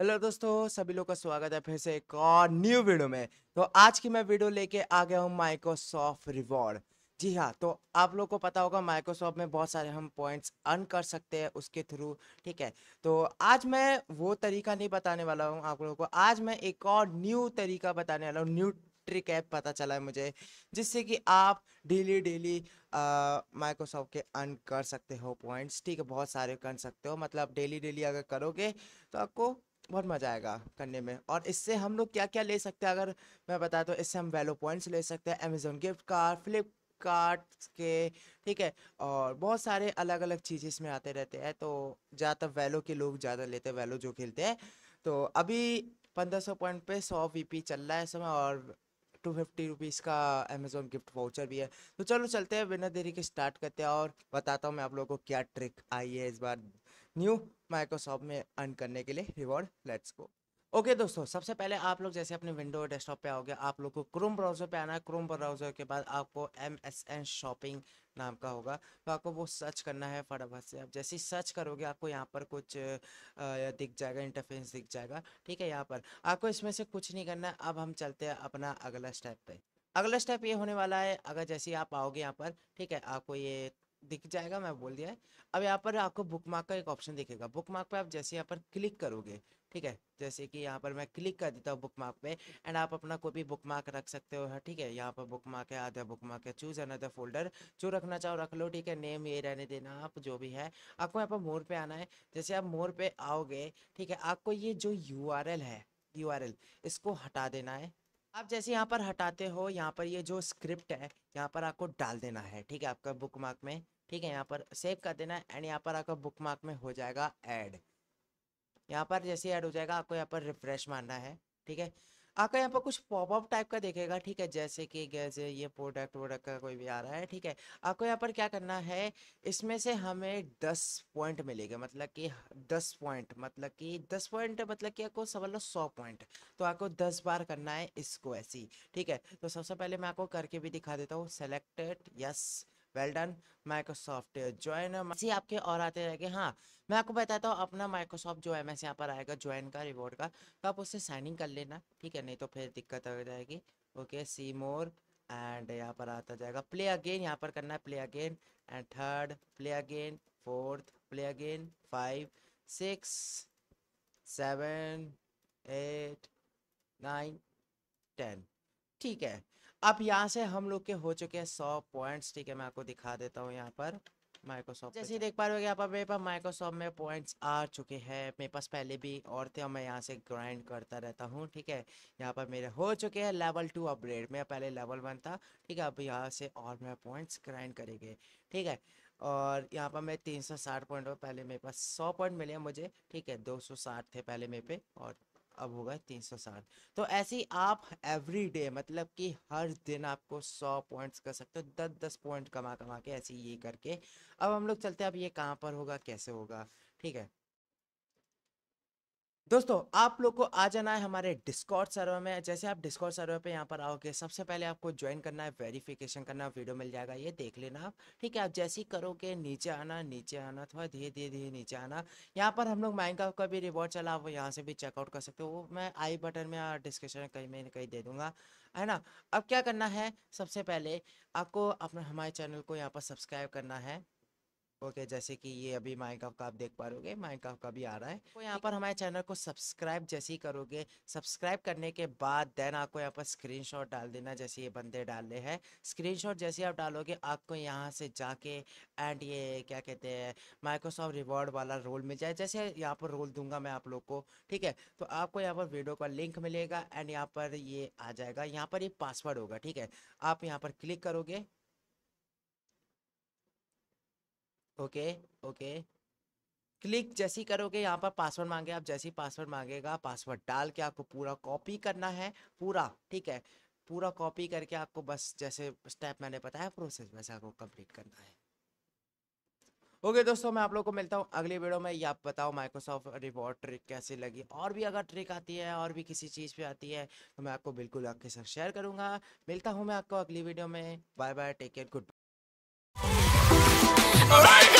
Hello दोस्तों सभी लोग का स्वागत है फिर से एक और न्यू वीडियो में तो आज की मैं वीडियो लेके आ गया हूँ माइक्रोसॉफ्ट रिवॉर्ड जी हाँ तो आप लोग को पता होगा माइक्रोसॉफ्ट में बहुत सारे हम पॉइंट्स अर्न कर सकते हैं उसके थ्रू ठीक है तो आज मैं वो तरीका नहीं बताने वाला हूँ आप लोगों को आज मैं एक और न्यू तरीका बताने वाला हूँ न्यू ट्रिक ऐप पता चला है मुझे जिससे कि आप डेली डेली माइक्रोसॉफ्ट के अर्न कर सकते हो पॉइंट्स ठीक है बहुत सारे कर सकते हो मतलब डेली डेली अगर करोगे तो आपको बहुत मज़ा आएगा करने में और इससे हम लोग क्या क्या ले सकते हैं अगर मैं बताया तो इससे हम वैलो पॉइंट्स ले सकते हैं अमेजोन गिफ्ट कार्ड फ्लिपकार्ट के ठीक है और बहुत सारे अलग अलग चीज़ इसमें आते रहते हैं तो ज़्यादातर वैलो के लोग ज़्यादा लेते हैं वैलो जो खेलते हैं तो अभी पंद्रह सौ पॉइंट पर सौ वी चल रहा है समय और टू फिफ्टी रुपीज़ का अमेजोन गिफ्ट वाउचर भी है तो चलो चलते हैं बिना देरी के स्टार्ट करते हैं और बताता हूँ मैं आप लोगों को क्या ट्रिक आई है इस बार न्यू माइक्रोसॉफ्ट में अर्न करने के लिए रिवॉर्ड लेट्स गो ओके दोस्तों सबसे पहले आप लोग जैसे अपने विंडो डेस्कटॉप पे आओगे आप लोग को क्रोम ब्राउज़र पे आना है क्रोम ब्राउज़र के बाद आपको एम एस एन शॉपिंग नाम का होगा तो आपको वो सर्च करना है फटाफट से आप जैसे ही सर्च करोगे आपको यहाँ पर कुछ दिख जाएगा इंटरफेस दिख जाएगा ठीक है यहाँ पर आपको इसमें से कुछ नहीं करना है अब हम चलते हैं अपना अगला स्टेप पे अगला स्टेप ये होने वाला है अगर जैसे आप आओगे यहाँ पर ठीक है आपको ये दिख जाएगा मैं बोल दिया है अब यहाँ पर आपको बुक मार्क का एक ऑप्शन दिखेगा बुक मार्क पर आप जैसे यहाँ पर क्लिक करोगे ठीक है जैसे कि यहाँ पर मैं क्लिक कर देता हूँ बुक मार्क पे एंड आप अपना कोई भी बुक मार्क रख सकते हो हाँ, ठीक है यहाँ पर बुक मार्क है आधा बुक मार्क है चूज अनदर फोल्डर जो रखना चाहो रख लो ठीक है नेम ये रहने देना आप जो भी है आपको यहाँ पर मोर पे आना है जैसे आप मोर पे आओगे ठीक है आपको ये जो यू है यू इसको हटा देना है आप जैसे यहाँ पर हटाते हो यहाँ पर ये जो स्क्रिप्ट है यहाँ पर आपको डाल देना है ठीक है आपका बुक मार्क में ठीक है यहाँ पर सेव कर देना एंड यहाँ पर आपका बुक मार्क में हो जाएगा ऐड यहाँ पर जैसे ऐड हो जाएगा आपको यहाँ पर रिफ्रेश मारना है ठीक है आपका यहाँ पर कुछ पॉपअप टाइप का देखेगा ठीक है जैसे कि जैसे ये प्रोडक्ट वोडक्ट का कोई भी आ रहा है ठीक है आपको यहाँ पर क्या करना है इसमें से हमें दस पॉइंट मिलेगा मतलब कि दस पॉइंट मतलब कि दस पॉइंट मतलब कि आपको समझ लो सौ पॉइंट तो आपको दस बार करना है इसको ऐसी ठीक है तो सबसे पहले मैं आपको करके भी दिखा देता हूँ selected yes well done Microsoft join इसी आपके और आते रहेंगे हाँ मैं आपको बताता हूँ अपना माइक्रोसॉफ्ट जो एम एस यहाँ पर आएगा ज्वाइन का रिवॉर्ड का तो आप उससे साइनिंग कर लेना ठीक है नहीं तो फिर दिक्कत हो जाएगी ओके सी मोर एंड यहाँ पर आता जाएगा प्ले अगेन यहाँ पर करना है play again and third play again fourth play again five six seven eight nine ten ठीक है अब यहाँ से हम लोग के हो चुके हैं सौ पॉइंट्स ठीक है मैं आपको दिखा देता हूँ यहाँ पर माइक्रोसॉफ्ट जैसे ही देख पा रहे हो आप मेरे पास माइक्रोसॉफ्ट में पॉइंट्स आ चुके हैं मेरे पास पहले भी और थे और मैं यहाँ से ग्राइंड करता रहता हूँ ठीक है यहाँ पर मेरे हो चुके हैं लेवल टू अपग्रेड मेरा पहले लेवल वन था ठीक है अब यहाँ से और मेरे पॉइंट्स ग्राइंड करेंगे ठीक है और यहाँ पर मैं तीन सौ साठ पॉइंट पहले मेरे पास सौ पॉइंट मिले मुझे ठीक है दो सौ साठ थे पहले मेरे पे और अब हो गए तीन सौ साठ तो ऐसे ही आप एवरी डे मतलब कि हर दिन आपको सौ पॉइंट्स कर सकते हो दस दस पॉइंट कमा कमा के ऐसे ही ये करके अब हम लोग चलते हैं अब ये कहाँ पर होगा कैसे होगा ठीक है दोस्तों आप लोग को आ जाना है हमारे डिस्कॉर्ड सर्वर में जैसे आप डिस्कॉर्ड सर्वर पे यहाँ पर आओगे सबसे पहले आपको ज्वाइन करना है वेरिफिकेशन करना वीडियो मिल जाएगा ये देख लेना आप ठीक है आप जैसे ही करोगे नीचे आना नीचे आना थोड़ा धीरे धीरे धीरे नीचे आना यहाँ पर हम लोग माइंड का भी रिवॉर्ड चला आप यहाँ से भी चेकआउट कर सकते हो वो मैं आई बटन में में कहीं में कहीं दे दूंगा है ना अब क्या करना है सबसे पहले आपको अपने हमारे चैनल को यहाँ पर सब्सक्राइब करना है ओके okay, जैसे कि ये अभी माइनक्राफ्ट का आप देख पा रहे माइनक्राफ्ट का भी आ रहा है तो यहाँ पर हमारे चैनल को सब्सक्राइब जैसे ही करोगे सब्सक्राइब करने के बाद देन आपको यहाँ पर स्क्रीनशॉट डाल देना जैसे ये बंदे डाल रहे हैं स्क्रीनशॉट जैसे आप डालोगे आपको यहाँ से जाके एंड ये क्या कहते हैं माइक्रोसॉफ्ट रिवॉर्ड वाला रोल मिल जाए जैसे यहाँ पर रोल दूंगा मैं आप लोग को ठीक है तो आपको यहाँ पर वीडियो का लिंक मिलेगा एंड यहाँ पर ये आ जाएगा यहाँ पर ये पासवर्ड होगा ठीक है आप यहाँ पर क्लिक करोगे ओके ओके क्लिक जैसे ही करोगे यहाँ पर पासवर्ड मांगे आप जैसे ही पासवर्ड मांगेगा पासवर्ड डाल के आपको पूरा कॉपी करना है पूरा ठीक है पूरा कॉपी करके आपको बस जैसे स्टेप मैंने बताया प्रोसेस वैसे आपको कंप्लीट करना है ओके okay, दोस्तों मैं आप लोग को मिलता हूँ अगली वीडियो में ये आप बताओ माइक्रोसॉफ्ट रिवॉर्ड ट्रिक कैसे लगी और भी अगर ट्रिक आती है और भी किसी चीज़ पे आती है तो मैं आपको बिल्कुल आपके साथ शेयर करूँगा मिलता हूँ मैं आपको अगली वीडियो में bye bye take care good Right.